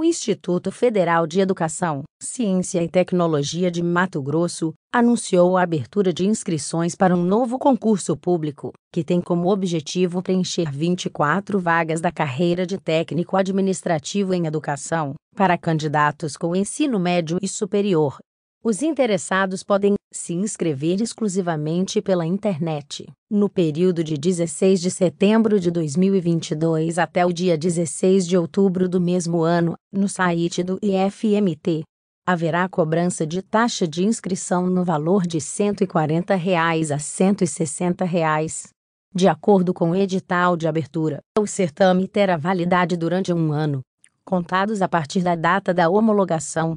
o Instituto Federal de Educação, Ciência e Tecnologia de Mato Grosso anunciou a abertura de inscrições para um novo concurso público, que tem como objetivo preencher 24 vagas da carreira de técnico administrativo em educação para candidatos com ensino médio e superior, os interessados podem se inscrever exclusivamente pela internet. No período de 16 de setembro de 2022 até o dia 16 de outubro do mesmo ano, no site do IFMT, haverá cobrança de taxa de inscrição no valor de R$ 140 reais a R$ 160. Reais. De acordo com o edital de abertura, o certame terá validade durante um ano, contados a partir da data da homologação.